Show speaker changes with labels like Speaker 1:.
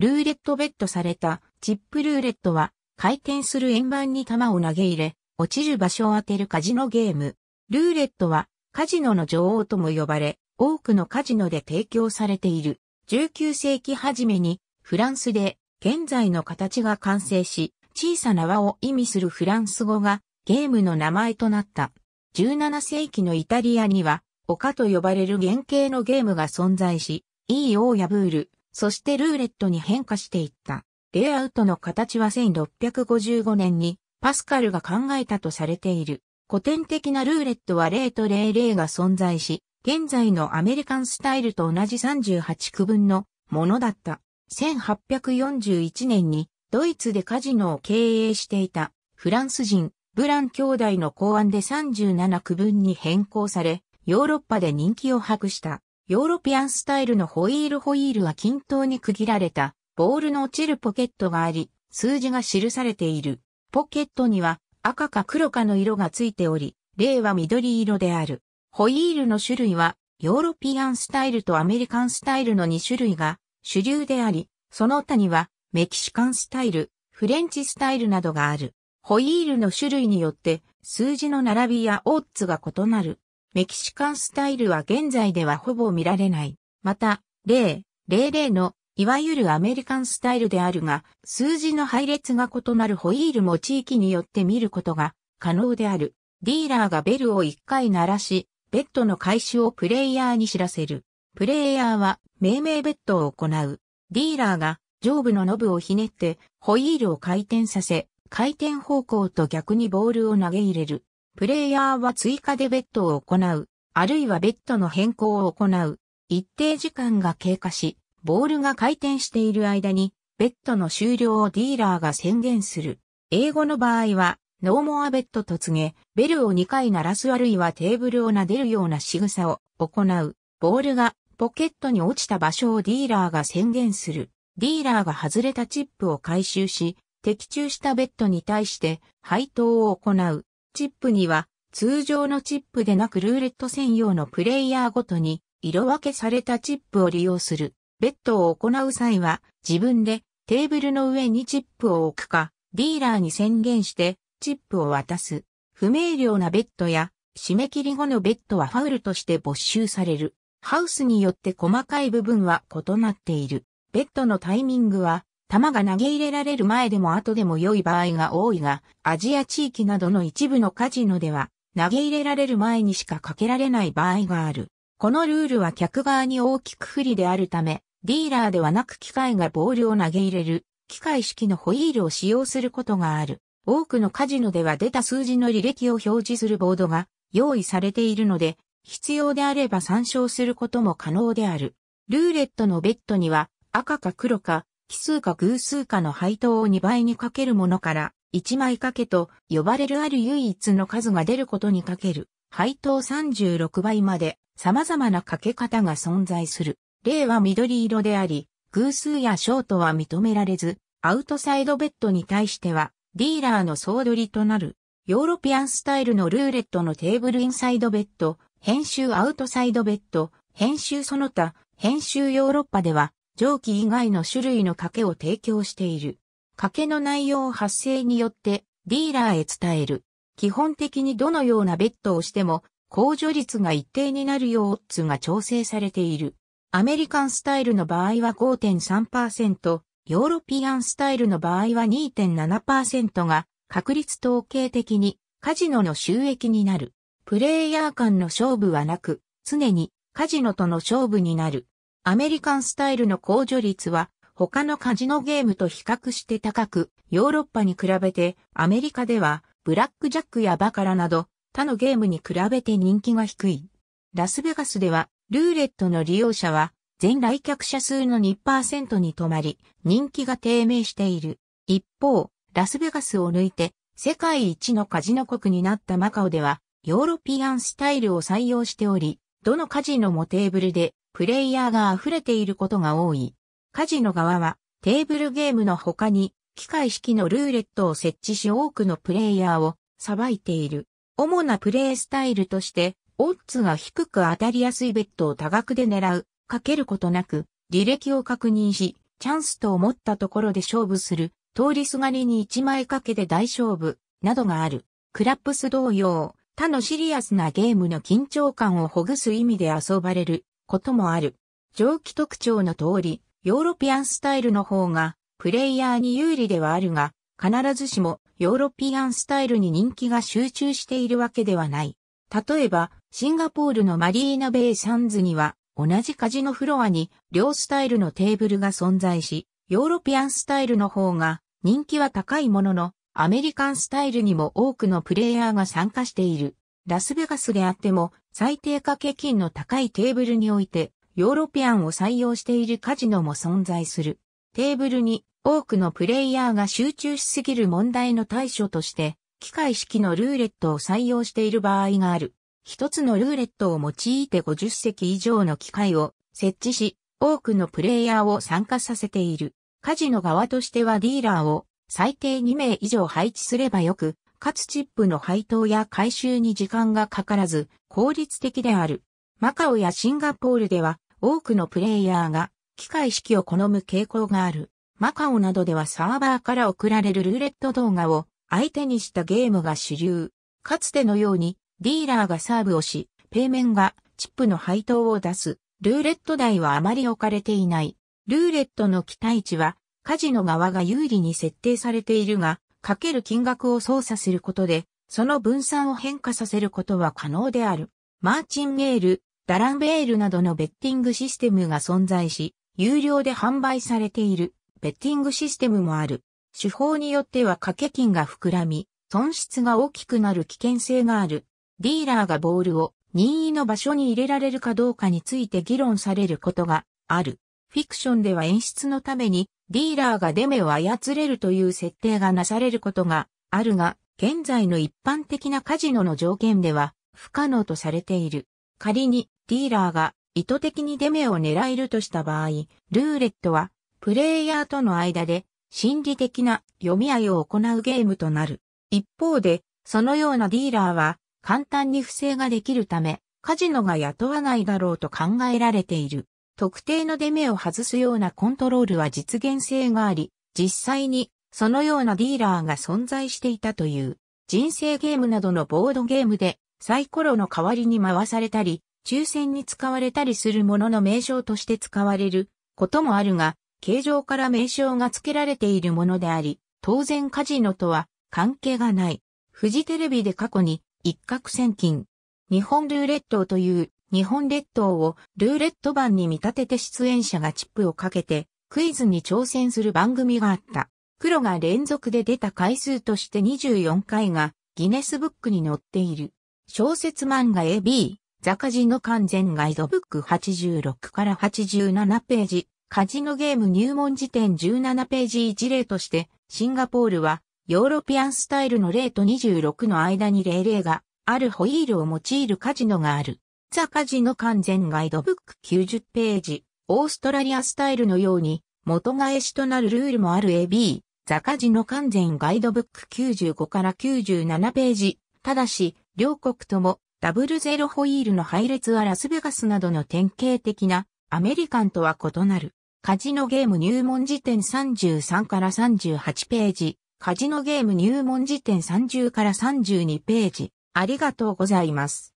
Speaker 1: ルーレットベットされたチップルーレットは回転する円盤に玉を投げ入れ、落ちる場所を当てるカジノゲーム。ルーレットはカジノの女王とも呼ばれ、多くのカジノで提供されている。19世紀初めにフランスで現在の形が完成し、小さな輪を意味するフランス語がゲームの名前となった。17世紀のイタリアには丘と呼ばれる原型のゲームが存在し、イーオーやブール、そしてルーレットに変化していった。レイアウトの形は1655年にパスカルが考えたとされている。古典的なルーレットは0と00が存在し、現在のアメリカンスタイルと同じ38区分のものだった。1841年にドイツでカジノを経営していたフランス人ブラン兄弟の考案で37区分に変更され、ヨーロッパで人気を博した。ヨーロピアンスタイルのホイールホイールは均等に区切られた、ボールの落ちるポケットがあり、数字が記されている。ポケットには赤か黒かの色がついており、例は緑色である。ホイールの種類は、ヨーロピアンスタイルとアメリカンスタイルの2種類が主流であり、その他にはメキシカンスタイル、フレンチスタイルなどがある。ホイールの種類によって数字の並びやオッズが異なる。メキシカンスタイルは現在ではほぼ見られない。また、例、00の、いわゆるアメリカンスタイルであるが、数字の配列が異なるホイールも地域によって見ることが可能である。ディーラーがベルを1回鳴らし、ベッドの開始をプレイヤーに知らせる。プレイヤーは命名ベッドを行う。ディーラーが上部のノブをひねってホイールを回転させ、回転方向と逆にボールを投げ入れる。プレイヤーは追加でベッドを行う、あるいはベッドの変更を行う。一定時間が経過し、ボールが回転している間に、ベッドの終了をディーラーが宣言する。英語の場合は、ノーモアベッドと告げ、ベルを2回鳴らすあるいはテーブルを撫でるような仕草を行う。ボールがポケットに落ちた場所をディーラーが宣言する。ディーラーが外れたチップを回収し、的中したベッドに対して配当を行う。チップには通常のチップでなくルーレット専用のプレイヤーごとに色分けされたチップを利用する。ベッドを行う際は自分でテーブルの上にチップを置くか、ディーラーに宣言してチップを渡す。不明瞭なベッドや締め切り後のベッドはファウルとして没収される。ハウスによって細かい部分は異なっている。ベッドのタイミングは球が投げ入れられる前でも後でも良い場合が多いが、アジア地域などの一部のカジノでは、投げ入れられる前にしかかけられない場合がある。このルールは客側に大きく不利であるため、ディーラーではなく機械がボールを投げ入れる、機械式のホイールを使用することがある。多くのカジノでは出た数字の履歴を表示するボードが用意されているので、必要であれば参照することも可能である。ルーレットのベッドには赤か黒か奇数か偶数かの配当を2倍にかけるものから、1枚掛けと呼ばれるある唯一の数が出ることにかける、配当36倍まで様々な掛け方が存在する。例は緑色であり、偶数やショートは認められず、アウトサイドベッドに対しては、ディーラーの総取りとなる。ヨーロピアンスタイルのルーレットのテーブルインサイドベッド、編集アウトサイドベッド、編集その他、編集ヨーロッパでは、蒸気以外の種類の賭けを提供している。賭けの内容を発生によってディーラーへ伝える。基本的にどのようなベッドをしても、控除率が一定になるようオッズが調整されている。アメリカンスタイルの場合は5.3%、ヨーロピアンスタイルの場合は2.7%が確率統計的にカジノの収益になる。プレイヤー間の勝負はなく、常にカジノとの勝負になる。アメリカンスタイルの控除率は他のカジノゲームと比較して高く、ヨーロッパに比べてアメリカではブラックジャックやバカラなど他のゲームに比べて人気が低い。ラスベガスではルーレットの利用者は全来客者数の2%に止まり人気が低迷している。一方、ラスベガスを抜いて世界一のカジノ国になったマカオではヨーロピアンスタイルを採用しており、どのカジノもテーブルでプレイヤーが溢れていることが多い。カジノ側はテーブルゲームの他に機械式のルーレットを設置し多くのプレイヤーを裁いている。主なプレイスタイルとしてオッズが低く当たりやすいベッドを多額で狙う、かけることなく履歴を確認し、チャンスと思ったところで勝負する、通りすがりに1枚かけて大勝負、などがある。クラップス同様、他のシリアスなゲームの緊張感をほぐす意味で遊ばれることもある。蒸気特徴の通り、ヨーロピアンスタイルの方が、プレイヤーに有利ではあるが、必ずしもヨーロピアンスタイルに人気が集中しているわけではない。例えば、シンガポールのマリーナベイサンズには、同じカジノフロアに両スタイルのテーブルが存在し、ヨーロピアンスタイルの方が人気は高いものの、アメリカンスタイルにも多くのプレイヤーが参加している。ラスベガスであっても、最低掛け金の高いテーブルにおいて、ヨーロピアンを採用しているカジノも存在する。テーブルに多くのプレイヤーが集中しすぎる問題の対処として、機械式のルーレットを採用している場合がある。一つのルーレットを用いて50席以上の機械を設置し、多くのプレイヤーを参加させている。カジノ側としてはディーラーを最低2名以上配置すればよく、かつチップの配当や回収に時間がかからず、効率的である。マカオやシンガポールでは、多くのプレイヤーが、機械式を好む傾向がある。マカオなどではサーバーから送られるルーレット動画を相手にしたゲームが主流。かつてのようにディーラーがサーブをし、ペイメンがチップの配当を出す。ルーレット台はあまり置かれていない。ルーレットの期待値はカジノ側が有利に設定されているが、かける金額を操作することで、その分散を変化させることは可能である。マーチンメール、ダランベールなどのベッティングシステムが存在し、有料で販売されているベッティングシステムもある。手法によっては掛け金が膨らみ、損失が大きくなる危険性がある。ディーラーがボールを任意の場所に入れられるかどうかについて議論されることがある。フィクションでは演出のためにディーラーがデメを操れるという設定がなされることがあるが、現在の一般的なカジノの条件では不可能とされている。仮にディーラーが意図的にデメを狙えるとした場合、ルーレットはプレイヤーとの間で心理的な読み合いを行うゲームとなる。一方で、そのようなディーラーは簡単に不正ができるため、カジノが雇わないだろうと考えられている。特定の出目を外すようなコントロールは実現性があり、実際にそのようなディーラーが存在していたという、人生ゲームなどのボードゲームでサイコロの代わりに回されたり、抽選に使われたりするものの名称として使われることもあるが、形状から名称が付けられているものであり、当然カジノとは関係がない。フジテレビで過去に一攫千金、日本ルーレットという日本列島をルーレット版に見立てて出演者がチップをかけてクイズに挑戦する番組があった。黒が連続で出た回数として24回がギネスブックに載っている。小説漫画 AB、ザカジノ完全ガイドブック86から87ページ、カジノゲーム入門辞典17ページ一例として、シンガポールはヨーロピアンスタイルの0と26の間に00があるホイールを用いるカジノがある。ザカジノ完全ガイドブック90ページ、オーストラリアスタイルのように、元返しとなるルールもある AB、ザカジノ完全ガイドブック95から97ページ、ただし、両国とも、ダブルゼロホイールの配列はラスベガスなどの典型的な、アメリカンとは異なる。カジノゲーム入門辞典33から38ページ、カジノゲーム入門辞典30から32ページ、ありがとうございます。